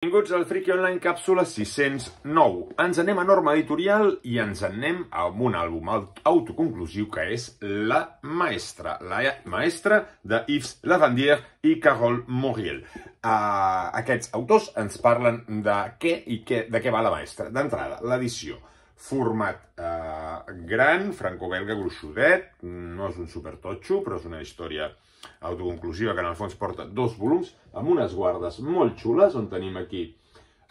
Benvinguts al Friki Online càpsula 609. Ens anem a norma editorial i ens anem amb un àlbum autoconclusiu que és La Maestra. La Maestra de Yves Lavandier i Carol Moriel. Uh, ah, aquests autors ens parlen de què i què, de què va La Maestra. D'entrada, l'edició. Format uh, gran, franco-belga gruixudet, no és un supertotxo, però és una història autoconclusiva que en el fons porta dos volums, amb unes guardes molt xules, on tenim aquí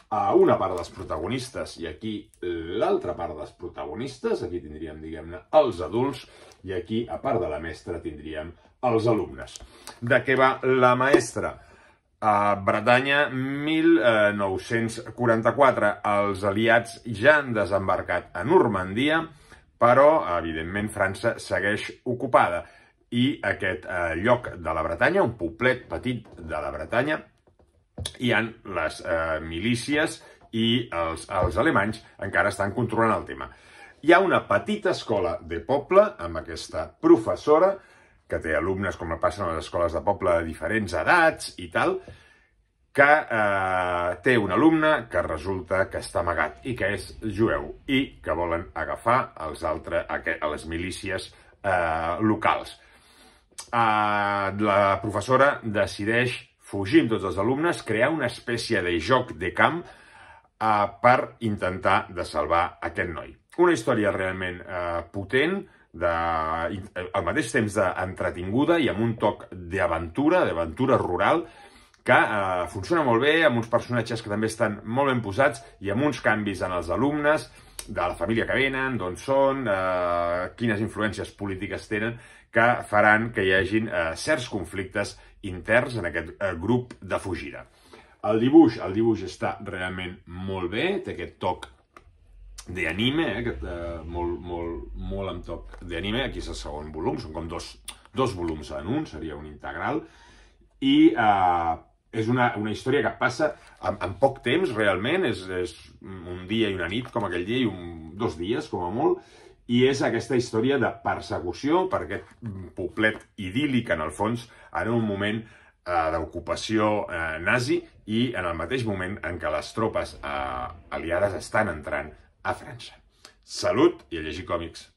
a una part dels protagonistes i aquí l'altra part dels protagonistes, aquí tindríem, diguem-ne, els adults, i aquí, a part de la mestra, tindríem els alumnes. De què va la maestra? a Bretanya 1944. Eh, els aliats ja han desembarcat a Normandia però, evidentment, França segueix ocupada i aquest eh, lloc de la Bretanya, un poblet petit de la Bretanya, hi han les eh, milícies i els, els alemanys encara estan controlant el tema. Hi ha una petita escola de poble amb aquesta professora, que té alumnes com passen a les escoles de poble de diferents edats i tal, que eh, té un alumne que resulta que està amagat i que és jueu i que volen agafar els altre, a les milícies eh, locals. Eh, la professora decideix fugir amb tots els alumnes, crear una espècie de joc de camp eh, per intentar de salvar aquest noi. Una història realment eh, potent, de, al mateix temps d'entretinguda i amb un toc d'aventura, d'aventura rural, que eh, funciona molt bé, amb uns personatges que també estan molt ben posats i amb uns canvis en els alumnes, de la família que venen, d'on són, eh, quines influències polítiques tenen, que faran que hi hagin eh, certs conflictes interns en aquest eh, grup de fugida. El dibuix, el dibuix està realment molt bé, té aquest toc d'anime, eh, aquest, eh, molt, molt, molt amb toc d'anime, aquí és el segon volum, són com dos, dos volums en un, seria un integral, i eh, és una, una història que passa en, en poc temps, realment, és, és un dia i una nit, com aquell dia, i un, dos dies, com a molt, i és aquesta història de persecució per aquest poblet idíl·lic, en el fons, en un moment eh, d'ocupació eh, nazi i en el mateix moment en què les tropes eh, aliades estan entrant a França. Salut i a llegir còmics.